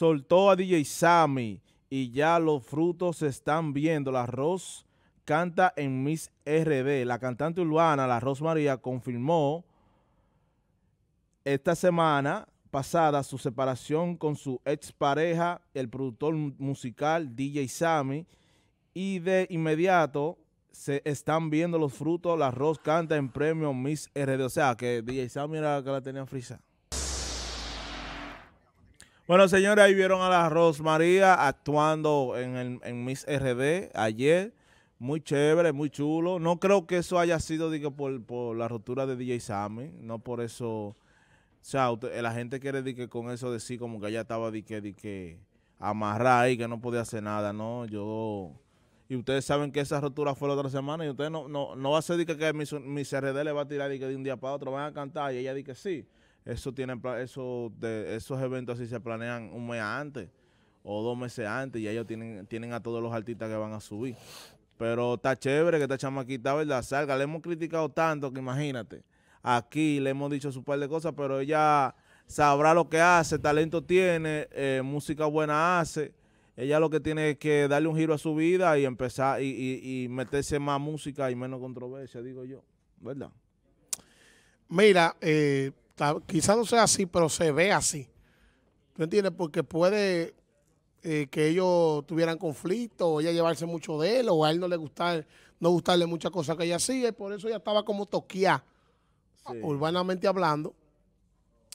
soltó a DJ Sammy y ya los frutos se están viendo. La Ross canta en Miss RD. La cantante urbana, la Ross María, confirmó esta semana pasada su separación con su expareja, el productor musical DJ Sammy, y de inmediato se están viendo los frutos. La Ross canta en premio Miss RD. O sea, que DJ Sammy era la que la tenía frisa. Bueno, señores, ahí vieron a la Rosmaría actuando en, el, Miss RD ayer. Muy chévere, muy chulo. No creo que eso haya sido digo, por, la rotura de DJ Sammy. No por eso... O sea, eh, la gente quiere digo, con eso decir como que ella estaba digo, que, que amarrada y que no podía hacer nada, ¿no? Yo... Y ustedes saben que esa rotura fue la otra semana y ustedes no, no, va a ser que, mi, le va a tirar de un día para otro, van a cantar y ella dice que sí eso tiene, eso de, esos eventos así se planean un mes antes o dos meses antes y ellos tienen, tienen a todos los artistas que van a subir. Pero está chévere que esta chamaquita, ¿verdad? Salga. Le hemos criticado tanto que imagínate. Aquí le hemos dicho su par de cosas, pero ella sabrá lo que hace, talento tiene, eh, música buena hace. Ella lo que tiene es que darle un giro a su vida y empezar y, y meterse más música y menos controversia, digo yo, ¿verdad? Mira, eh, quizás no sea así, pero se ve así. ¿Tú entiendes? Porque puede eh, que ellos tuvieran conflicto, o ella llevarse mucho de él, o a él no le gustar, no gustarle muchas cosas que ella sigue, por eso ella estaba como toquía, urbanamente hablando.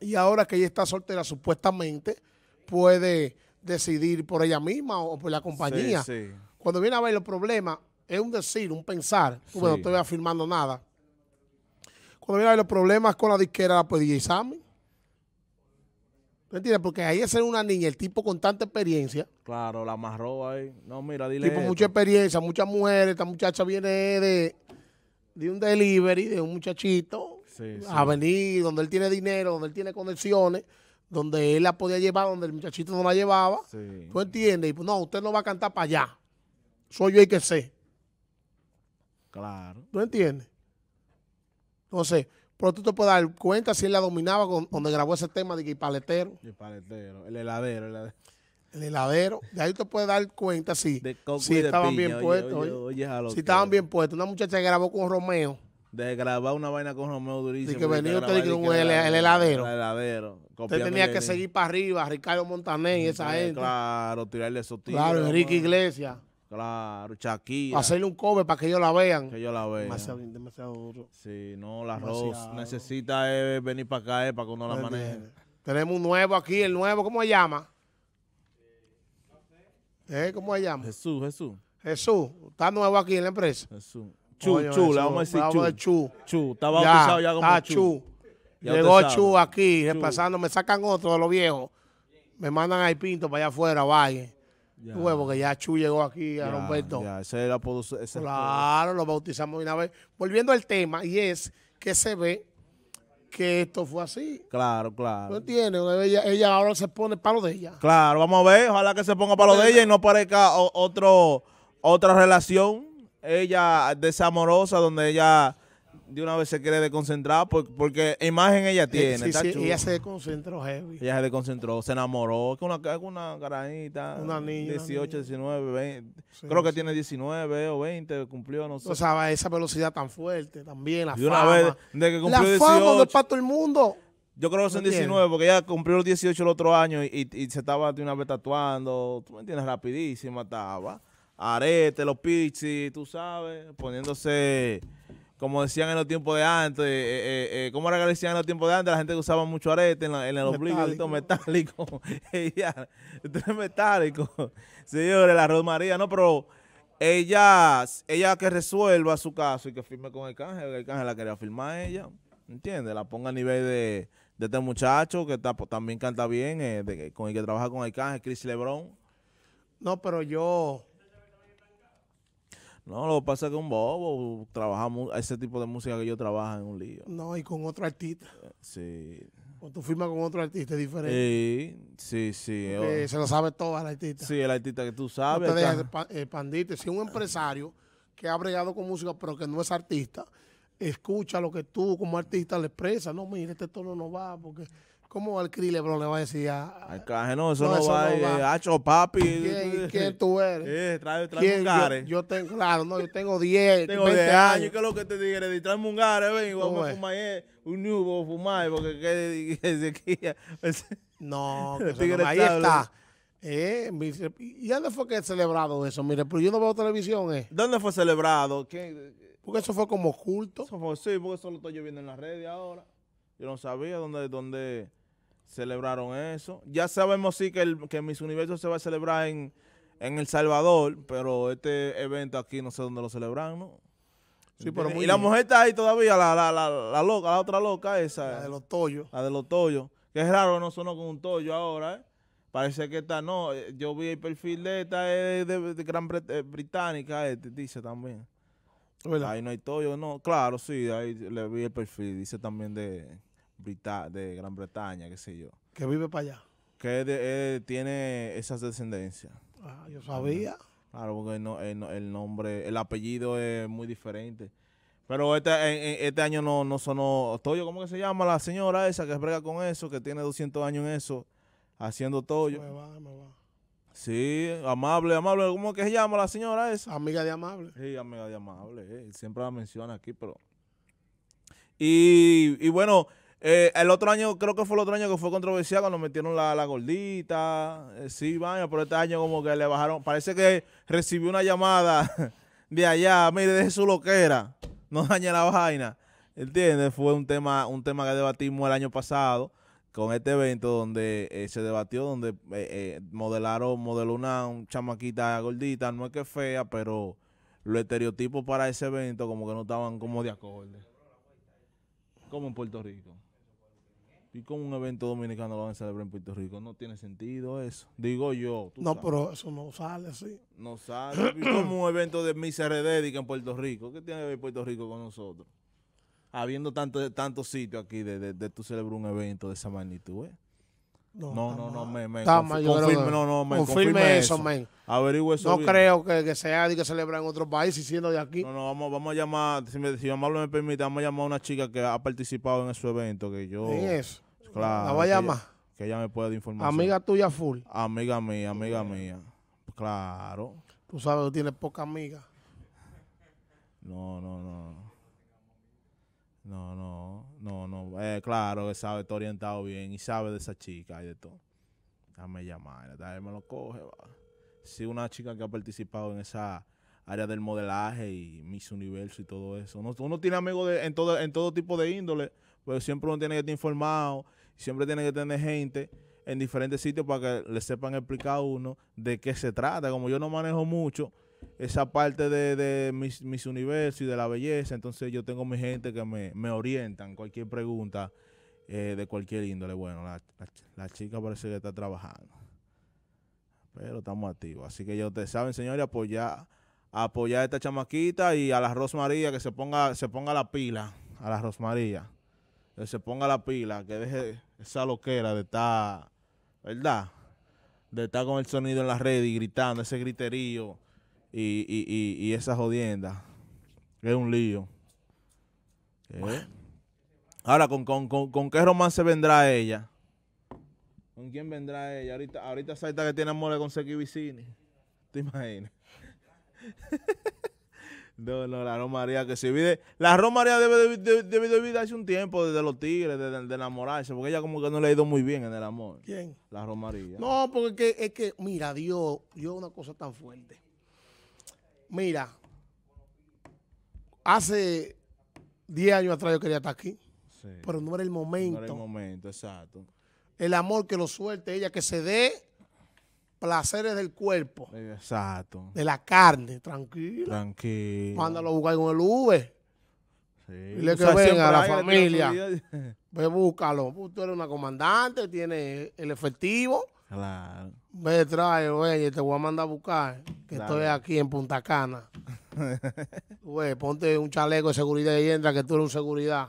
Y ahora que ella está soltera, supuestamente, puede decidir por ella misma o por la compañía. Cuando viene a ver los problemas, es un decir, un pensar. bueno, no estoy afirmando nada. Cuando ver los problemas con la disquera, pues DJ Sammy. ¿Tú entiendes? Porque ahí es una niña, el tipo con tanta experiencia. Claro, la amarró ahí. No, mira, dile. Tipo, mucha experiencia, muchas mujeres. Esta muchacha viene de, de un delivery, de un muchachito. Sí, a venir donde él tiene dinero, donde él tiene conexiones, donde él la podía llevar, donde el muchachito no la llevaba. Sí. ¿Tú entiendes? Y pues, no, usted no va a cantar para allá. Soy yo el que sé. Claro. ¿Tú entiendes? Entonces, pero tú te puedes dar cuenta si él la dominaba cuando grabó ese tema de que paletero. El paletero, el heladero, el heladero. El heladero. De ahí te puedes dar cuenta si, si estaban bien puestos. si estaban bien puestos. Una muchacha que grabó con Romeo. De grabar una vaina con Romeo durísimo. Y que venía el, el, heladero. El heladero. Usted tenía que seguir para arriba, Ricardo Montaner y esa eh, gente. Claro, tirarle esos tiros. Claro, Enrique Iglesias. Claro, Shakira. Hacerle un cover para que ellos la vean. Que ellos la vean. Demasiado, demasiado duro. Sí, no, la Rose necesita eh, venir para acá eh, para que uno la pues maneje. Tenemos un nuevo aquí, el nuevo, ¿cómo se llama? Eh, ¿Eh? ¿Cómo se llama? Jesús, Jesús. Jesús, está nuevo aquí en la empresa. Jesús. Chu, Chu, le vamos a decir Chu. Chu. Está bautizado ya, ya como Chu. Llegó Chu aquí, repasando. Me sacan otro de los viejos. Me mandan ahí pinto para allá afuera, vaya. Huevo, que ya Chu llegó aquí a Roberto. todo. claro, lo bautizamos una vez. Volviendo al tema, y es que se ve que esto fue así. Claro, claro. ¿No entiendes? Ella, ahora se pone palo de ella. Claro, vamos a ver. Ojalá que se ponga palo de ella y no parezca otro, otra relación. Ella desamorosa, donde ella de una vez se quiere desconcentrar porque imagen ella eh, tiene. ella se desconcentró heavy. Ella se desconcentró, se enamoró. con una, una Una niña. 18, 19, 20. creo que tiene 19 o 20, cumplió, no sé. O sea, esa velocidad tan fuerte también, la de fama. una vez, de que cumplió la fama 18. para todo el mundo. Yo creo que son 19, porque ella cumplió los 18 el otro año y, se estaba de una vez tatuando. Tú me entiendes, rapidísima estaba. Arete, los pizzis, tú sabes, poniéndose como decían en los tiempos de antes, como eh, eh, eh, eh era que decían en los tiempos de antes? La gente que usaba mucho arete en, la, en los metálico. ella, esto es metálico. Señores, la Rosmaría, no, pero ella, ella que resuelva su caso y que firme con el canje, el canje la quería firmar ella, ¿entiendes? La ponga a nivel de, este muchacho que pues, también canta bien, con el que trabaja con el canje, Chris Lebron. No, pero yo no, lo que pasa es que un bobo trabaja ese tipo de música que yo trabajo en un lío. No, y con otro artista. Eh, sí. O tú firmas con otro artista diferente. Sí, sí, sí. se lo sabe todo al artista. Sí, el artista que tú sabes. No te dejes expandirte. Eh, si un empresario que ha bregado con música pero que no es artista, escucha lo que tú como artista le expresas. No, mire, este tono no va porque ¿Cómo al Cris bro? le va a decir a. Arcaje, no, eso no, va, no va. Hacho, eh, papi. ¿Quién, tú eres? Eh, trae, trae Yo, tengo, claro, no, yo tengo 10. Tengo 20 años. ¿Qué es lo que te dije? Trae mungare, ven, eh, vamos a fumar un nuevo fumar, porque No, ahí está. Eh, ¿Y dónde fue que celebrado eso? Mire, pero yo no veo televisión, ¿eh? ¿Dónde fue celebrado? ¿Qué? Porque eso fue como culto. Eso fue, sí, porque eso lo estoy viendo en las redes ahora. Yo no sabía dónde, dónde Celebraron eso. Ya sabemos sí que, el, que Miss Universo se va a celebrar en, El Salvador, pero este evento aquí no sé dónde lo celebran, ¿no? Sí, pero muy y la mujer está ahí todavía, la, la, la, loca, la otra loca esa. La de los tollos. La de los tollos. Que es raro, no sonó con un tollo ahora, ¿eh? Parece que está, no. Eh, yo vi el perfil de esta eh, de, de, Gran eh, Británica, este, dice también. Ahí no hay tollo, no. Claro, sí, ahí le vi el perfil, dice también de de Gran Bretaña, qué sé yo. Que vive para allá. Que tiene esas descendencias. Ah, yo sabía. Claro, porque el, nombre, el apellido es muy diferente. Pero este, este año no, no sonó Toyo, ¿cómo que se llama? La señora esa que brega con eso, que tiene 200 años en eso, haciendo Toyo. Me va, me va. Sí, amable, amable. ¿Cómo que se llama la señora esa? Amiga de amable. Sí, amiga de amable. Eh, siempre la menciona aquí, pero... Y, y bueno, eh, el otro año, creo que fue el otro año que fue controversial cuando metieron la, la gordita. Eh, sí, vaya, pero este año como que le bajaron. Parece que recibió una llamada de allá. Mire, deje su loquera. No dañe la vaina. ¿Entiendes? Fue un tema, un tema que debatimos el año pasado con este evento donde eh, se debatió, donde modelaron, modeló una chamaquita gordita. No es que fea, pero los estereotipos para ese evento como que no estaban como de acorde. Como en Puerto Rico. ¿Y cómo un evento dominicano lo van a celebrar en Puerto Rico? No tiene sentido eso. Digo yo. no, pero eso no sale, así. No sale. ¿Y cómo un evento de misa redédica en Puerto Rico? ¿Qué tiene que ver Puerto Rico con nosotros? Habiendo tantos sitios aquí de, de, de, tú celebrar un evento de esa magnitud, ¿eh? No, no, no, me, confirme, no, no, me confirme, eso, men. Averigüe eso. No creo que, que sea de que celebra en otro país y siendo de aquí. No, no, vamos, vamos a llamar, si, me, si Amable me permite, vamos a llamar a una chica que ha participado en su evento, que yo... ¿Quién es? Claro. La voy a llamar. Que, ella me pueda informar. Amiga tuya full. Amiga mía, amiga mía. Claro. Tú sabes, que tienes poca amiga. No, no, no. No, no, no, no. Eh, claro, que sabe, está orientado bien y sabe de esa chica y de todo. Dame llamar, me lo coge, va. Sí, una chica que ha participado en esa área del modelaje y Miss Universo y todo eso. Uno, tiene amigos de, en, todo, en todo tipo de índole, pero siempre uno tiene que estar informado, siempre tiene que tener gente en diferentes sitios para que le sepan explicar a uno de qué se trata. Como yo no manejo mucho, esa parte de, de mis, universos y de la belleza. Entonces yo tengo mi gente que me, me orientan cualquier pregunta eh, de cualquier índole. Bueno, la, chica parece que está trabajando. Pero estamos activos. Así que ya ustedes saben, señores, apoyar, apoyar a esta chamaquita y a la Rosmaría que se ponga, se ponga la pila. A la Rosmaría. Que se ponga la pila, que deje esa loquera de estar, ¿verdad? De estar con el sonido en la redes y gritando, ese griterío y, y, y, esa jodienda. Es un lío. ¿Eh? Ahora, ¿con, con, con, qué romance vendrá ella? ¿Con quién vendrá ella? Ahorita, ahorita Saita que tiene amor con Seki Vicini. ¿Te imaginas? no, no, la Romaría que se vive. La Romaría debe de, debe de olvidarse un tiempo desde los tigres, de, enamorarse, porque ella como que no le ha ido muy bien en el amor. ¿Quién? La Romaría. No, porque es que, mira, Dios Yo una cosa tan fuerte. Mira, hace 10 años atrás yo quería estar aquí. Pero no era el momento. era el momento, exacto. El amor que lo suelte, ella que se dé placeres del cuerpo. Exacto. De la carne, tranquilo. Tranquilo. Mándalo a buscar con el V. Sí. le que venga a la familia. Ve, búscalo. Tú eres una comandante, tienes el efectivo. Claro. Ve, trae, güey, te voy a mandar a buscar, que estoy aquí en Punta Cana. Güey, ponte un chaleco de seguridad y entra, que tú eres un seguridad.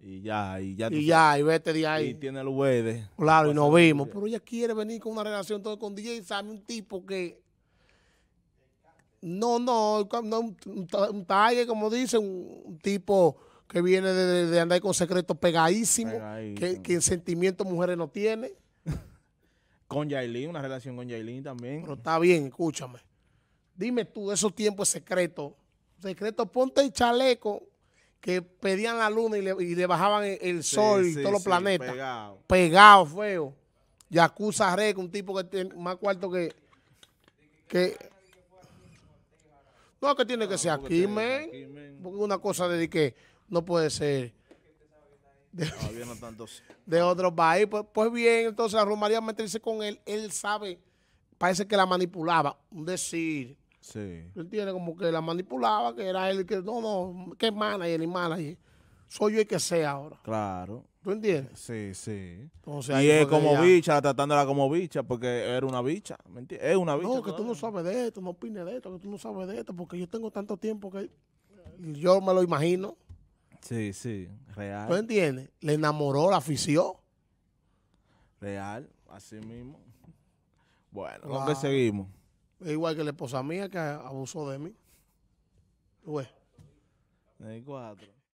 Y ya, y ya. Y ya, y vete de ahí. Y tiene el verdes. Claro, y pues nos vimos. Pero ella quiere venir con una relación todo con DJ sabe un tipo que... No, no, un, un como dice un tipo que viene de, andar con secretos pegadísimos, que, que en sentimientos mujeres no tiene. Con Yailin, una relación con Yailin también. Pero está bien, escúchame. Dime tú, esos tiempos secretos. Secreto, ponte el chaleco que pedían la luna y le, bajaban el, sol y todos los planetas. Pegado. Pegado, feo. Yakuza Rec, un tipo que tiene más cuarto que... que no, que tiene que ser aquí, men. Porque una cosa de que no puede ser de, de otro país. Pues, pues bien, entonces la Romaría meterse con él, él sabe, parece que la manipulaba. Un decir. Sí. Él tiene como que la manipulaba, que era él que, no, no, que es manager y manager. Soy yo el que sea ahora. Claro. ¿Tú entiendes? Sí, sí. Entonces, y es como bicha, tratándola como bicha, porque era una bicha. ¿me entiendes? Es una bicha. No, que tú no sabes de esto, no opines de esto, que tú no sabes de esto, porque yo tengo tanto tiempo que yo me lo imagino. Sí, sí, real. ¿Tú entiendes? Le enamoró, la afición. Real, así mismo. Bueno, ¿dónde seguimos? Igual que la esposa mía que abusó de mí. Güey. cuatro.